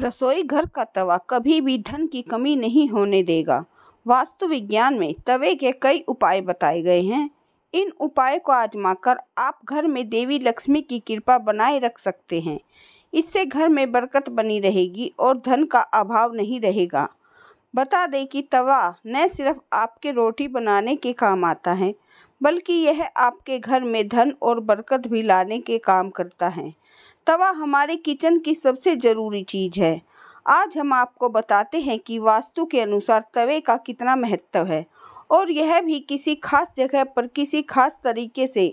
रसोई घर का तवा कभी भी धन की कमी नहीं होने देगा वास्तु विज्ञान में तवे के कई उपाय बताए गए हैं इन उपाय को आजमाकर आप घर में देवी लक्ष्मी की कृपा बनाए रख सकते हैं इससे घर में बरकत बनी रहेगी और धन का अभाव नहीं रहेगा बता दें कि तवा न सिर्फ आपके रोटी बनाने के काम आता है बल्कि यह आपके घर में धन और बरकत भी लाने के काम करता है तवा हमारे किचन की सबसे ज़रूरी चीज़ है आज हम आपको बताते हैं कि वास्तु के अनुसार तवे का कितना महत्व है और यह भी किसी खास जगह पर किसी खास तरीके से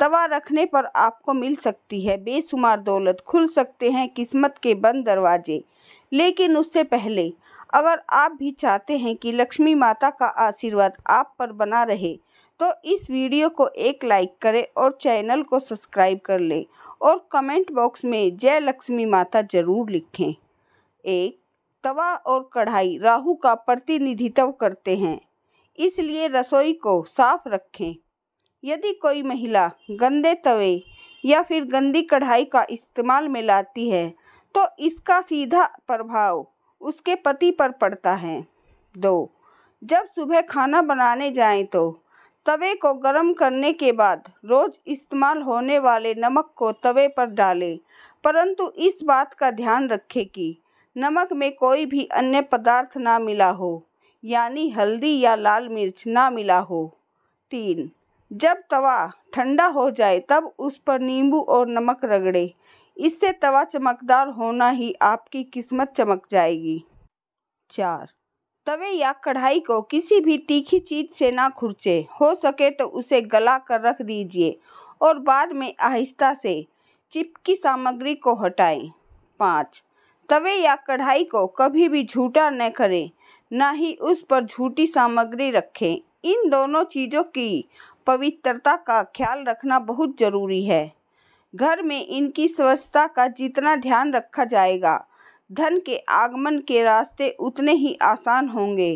तवा रखने पर आपको मिल सकती है बेशुमार दौलत खुल सकते हैं किस्मत के बंद दरवाजे लेकिन उससे पहले अगर आप भी चाहते हैं कि लक्ष्मी माता का आशीर्वाद आप पर बना रहे तो इस वीडियो को एक लाइक करें और चैनल को सब्सक्राइब कर लें और कमेंट बॉक्स में जय लक्ष्मी माता जरूर लिखें एक तवा और कढ़ाई राहु का प्रतिनिधित्व करते हैं इसलिए रसोई को साफ रखें यदि कोई महिला गंदे तवे या फिर गंदी कढ़ाई का इस्तेमाल में लाती है तो इसका सीधा प्रभाव उसके पति पर पड़ता है दो जब सुबह खाना बनाने जाएं तो तवे को गर्म करने के बाद रोज़ इस्तेमाल होने वाले नमक को तवे पर डालें परंतु इस बात का ध्यान रखें कि नमक में कोई भी अन्य पदार्थ ना मिला हो यानी हल्दी या लाल मिर्च ना मिला हो तीन जब तवा ठंडा हो जाए तब उस पर नींबू और नमक रगड़े इससे तवा चमकदार होना ही आपकी किस्मत चमक जाएगी चार तवे या कढ़ाई को किसी भी तीखी चीज़ से ना खुरचे हो सके तो उसे गला कर रख दीजिए और बाद में आहिस्ता से चिपकी सामग्री को हटाएं पाँच तवे या कढ़ाई को कभी भी झूठा न करें ना ही उस पर झूठी सामग्री रखें इन दोनों चीज़ों की पवित्रता का ख्याल रखना बहुत ज़रूरी है घर में इनकी स्वच्छता का जितना ध्यान रखा जाएगा धन के आगमन के रास्ते उतने ही आसान होंगे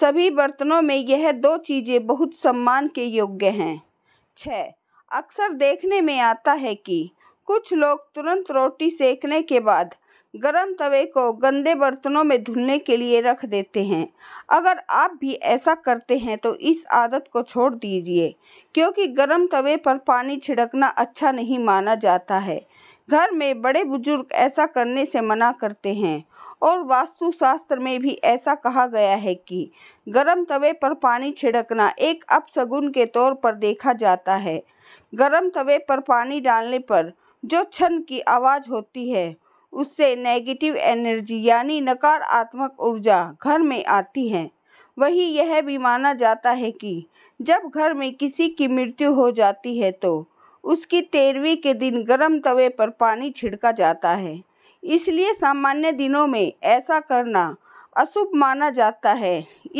सभी बर्तनों में यह दो चीज़ें बहुत सम्मान के योग्य हैं छः अक्सर देखने में आता है कि कुछ लोग तुरंत रोटी सेकने के बाद गरम तवे को गंदे बर्तनों में धुलने के लिए रख देते हैं अगर आप भी ऐसा करते हैं तो इस आदत को छोड़ दीजिए क्योंकि गरम तवे पर पानी छिड़कना अच्छा नहीं माना जाता है घर में बड़े बुजुर्ग ऐसा करने से मना करते हैं और वास्तुशास्त्र में भी ऐसा कहा गया है कि गर्म तवे पर पानी छिड़कना एक अपशगुन के तौर पर देखा जाता है गर्म तवे पर पानी डालने पर जो छन की आवाज़ होती है उससे नेगेटिव एनर्जी यानी नकारात्मक ऊर्जा घर में आती है वही यह भी माना जाता है कि जब घर में किसी की मृत्यु हो जाती है तो उसकी तेरहवीं के दिन गर्म तवे पर पानी छिड़का जाता है इसलिए सामान्य दिनों में ऐसा करना अशुभ माना जाता है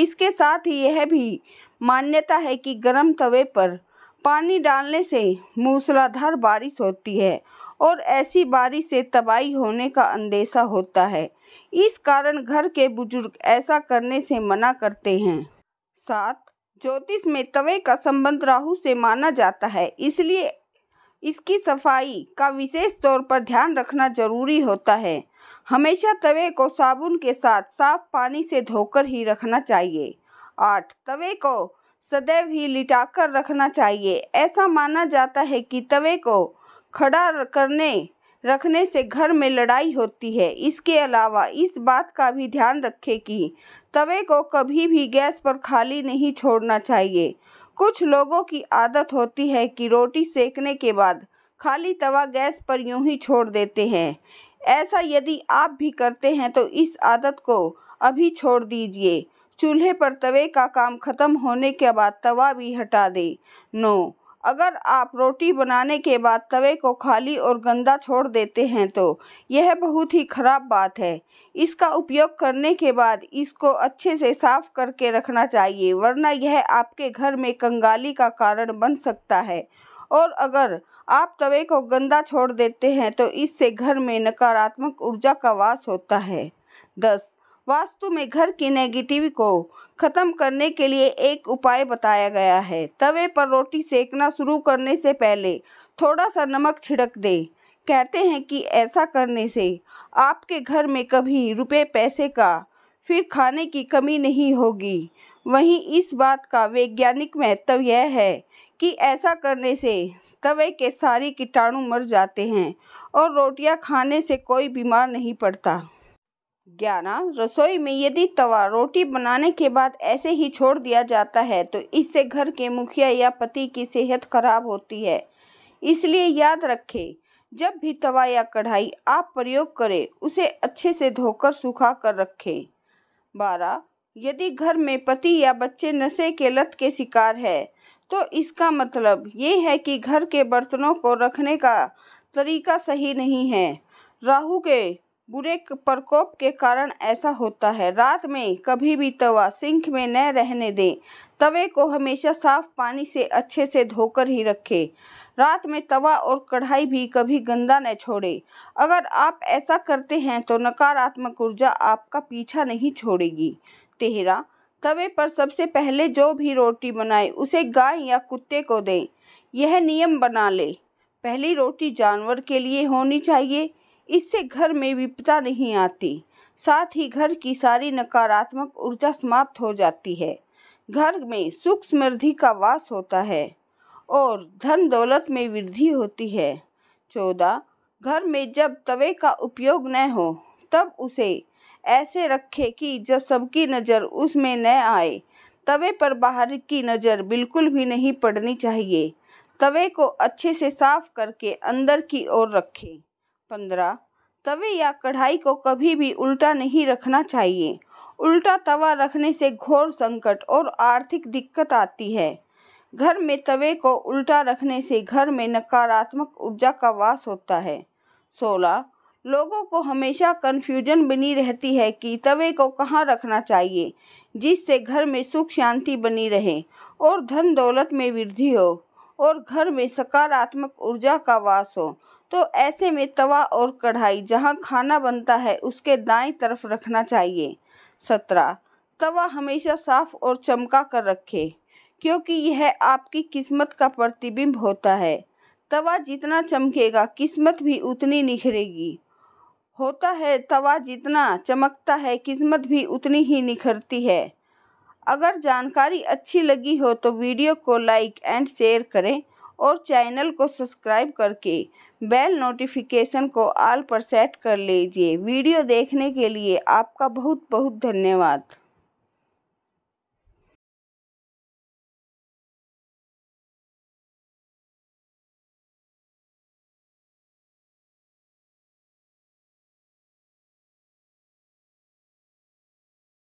इसके साथ ही यह भी मान्यता है कि गर्म तवे पर पानी डालने से मूसलाधार बारिश होती है और ऐसी बारिश से तबाही होने का अंदेशा होता है इस कारण घर के बुजुर्ग ऐसा करने से मना करते हैं साथ ज्योतिष में तवे का संबंध राहु से माना जाता है इसलिए इसकी सफाई का विशेष तौर पर ध्यान रखना जरूरी होता है हमेशा तवे को साबुन के साथ साफ पानी से धोकर ही रखना चाहिए आठ तवे को सदैव ही लिटाकर रखना चाहिए ऐसा माना जाता है कि तवे को खड़ा करने रखने से घर में लड़ाई होती है इसके अलावा इस बात का भी ध्यान रखें कि तवे को कभी भी गैस पर खाली नहीं छोड़ना चाहिए कुछ लोगों की आदत होती है कि रोटी सेकने के बाद खाली तवा गैस पर यूं ही छोड़ देते हैं ऐसा यदि आप भी करते हैं तो इस आदत को अभी छोड़ दीजिए चूल्हे पर तवे का काम ख़त्म होने के बाद तवा भी हटा दें नौ अगर आप रोटी बनाने के बाद तवे को खाली और गंदा छोड़ देते हैं तो यह बहुत ही ख़राब बात है इसका उपयोग करने के बाद इसको अच्छे से साफ करके रखना चाहिए वरना यह आपके घर में कंगाली का कारण बन सकता है और अगर आप तवे को गंदा छोड़ देते हैं तो इससे घर में नकारात्मक ऊर्जा का वास होता है दस वास्तु में घर की नेगेटिव को ख़त्म करने के लिए एक उपाय बताया गया है तवे पर रोटी सेकना शुरू करने से पहले थोड़ा सा नमक छिड़क दे कहते हैं कि ऐसा करने से आपके घर में कभी रुपए पैसे का फिर खाने की कमी नहीं होगी वहीं इस बात का वैज्ञानिक महत्व यह है कि ऐसा करने से तवे के सारे कीटाणु मर जाते हैं और रोटियां खाने से कोई बीमार नहीं पड़ता ग्यारह रसोई में यदि तवा रोटी बनाने के बाद ऐसे ही छोड़ दिया जाता है तो इससे घर के मुखिया या पति की सेहत खराब होती है इसलिए याद रखें जब भी तवा या कढ़ाई आप प्रयोग करें उसे अच्छे से धोकर सूखा कर रखें बारह यदि घर में पति या बच्चे नशे के लत के शिकार है तो इसका मतलब ये है कि घर के बर्तनों को रखने का तरीका सही नहीं है राहु के बुरे प्रकोप के कारण ऐसा होता है रात में कभी भी तवा सिंक में न रहने दें तवे को हमेशा साफ पानी से अच्छे से धोकर ही रखें रात में तवा और कढ़ाई भी कभी गंदा न छोड़े अगर आप ऐसा करते हैं तो नकारात्मक ऊर्जा आपका पीछा नहीं छोड़ेगी तेहरा तवे पर सबसे पहले जो भी रोटी बनाए उसे गाय या कुत्ते को दें यह नियम बना लें पहली रोटी जानवर के लिए होनी चाहिए इससे घर में विपदा नहीं आती साथ ही घर की सारी नकारात्मक ऊर्जा समाप्त हो जाती है घर में सुख समृद्धि का वास होता है और धन दौलत में वृद्धि होती है चौदह घर में जब तवे का उपयोग न हो तब उसे ऐसे रखें कि जब सबकी नज़र उसमें न आए तवे पर बाहर की नज़र बिल्कुल भी नहीं पड़नी चाहिए तवे को अच्छे से साफ करके अंदर की ओर रखें पंद्रह तवे या कढ़ाई को कभी भी उल्टा नहीं रखना चाहिए उल्टा तवा रखने से घोर संकट और आर्थिक दिक्कत आती है घर में तवे को उल्टा रखने से घर में नकारात्मक ऊर्जा का वास होता है सोलह लोगों को हमेशा कन्फ्यूजन बनी रहती है कि तवे को कहाँ रखना चाहिए जिससे घर में सुख शांति बनी रहे और धन दौलत में वृद्धि हो और घर में सकारात्मक ऊर्जा का वास हो तो ऐसे में तवा और कढ़ाई जहाँ खाना बनता है उसके दाएं तरफ रखना चाहिए सत्रह तवा हमेशा साफ और चमका कर रखें क्योंकि यह आपकी किस्मत का प्रतिबिंब होता है तवा जितना चमकेगा किस्मत भी उतनी निखरेगी होता है तवा जितना चमकता है किस्मत भी उतनी ही निखरती है अगर जानकारी अच्छी लगी हो तो वीडियो को लाइक एंड शेयर करें और चैनल को सब्सक्राइब करके बेल नोटिफिकेशन को ऑल पर सेट कर लीजिए वीडियो देखने के लिए आपका बहुत बहुत धन्यवाद